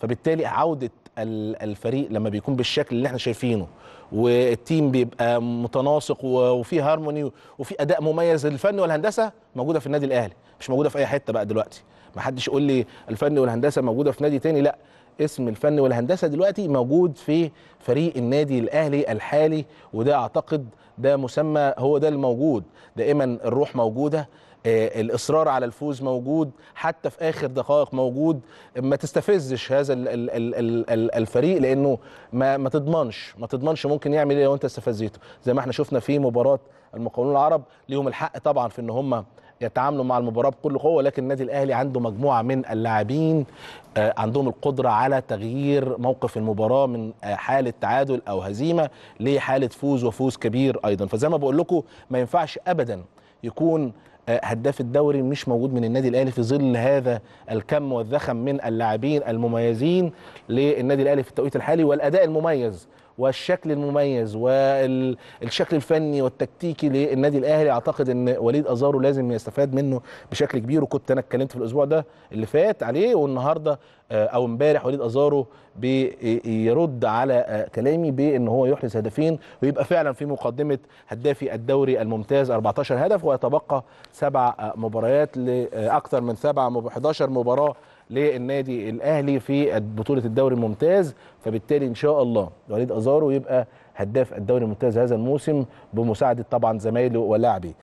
فبالتالي عوده الفريق لما بيكون بالشكل اللي احنا شايفينه والتيم بيبقى متناسق وفي هارموني وفي اداء مميز للفن والهندسه موجوده في النادي الاهلي مش موجوده في اي حته بقى دلوقتي ما حدش يقول لي الفن والهندسه موجوده في نادي تاني لا اسم الفن والهندسه دلوقتي موجود في فريق النادي الاهلي الحالي وده اعتقد ده مسمى هو ده الموجود دائما الروح موجوده آه، الاصرار على الفوز موجود حتى في اخر دقائق موجود ما تستفزش هذا الفريق لانه ما ما تضمنش ما تضمنش ممكن يعمل ايه لو انت استفزيته زي ما احنا شفنا في مباراه المقاولون العرب ليهم الحق طبعا في ان هم يتعاملوا مع المباراه بكل قوه لكن النادي الاهلي عنده مجموعه من اللاعبين آه، عندهم القدره على تغيير موقف المباراه من آه، حاله تعادل او هزيمه لحاله فوز وفوز كبير ايضا فزي ما بقول لكم ما ينفعش ابدا يكون آه، هداف الدوري مش موجود من النادي الاهلي في ظل هذا الكم والذخم من اللاعبين المميزين للنادي الاهلي في التوقيت الحالي والاداء المميز والشكل المميز والشكل الفني والتكتيكي للنادي الاهلي اعتقد ان وليد ازارو لازم يستفاد منه بشكل كبير وكنت انا اتكلمت في الاسبوع ده اللي فات عليه والنهارده آه، او امبارح وليد ازارو بيرد على آه، كلامي بان هو يحرز هدفين ويبقى فعلا في مقدمه هدافي الدوري الممتاز 14 هدف ويتبقى سبع آه، مباريات لاكثر من سبع 11 مباراه للنادي الاهلي في بطوله الدوري الممتاز فبالتالي ان شاء الله وليد ازارو يبقى هداف الدوري الممتاز هذا الموسم بمساعده طبعا زمايله ولاعبي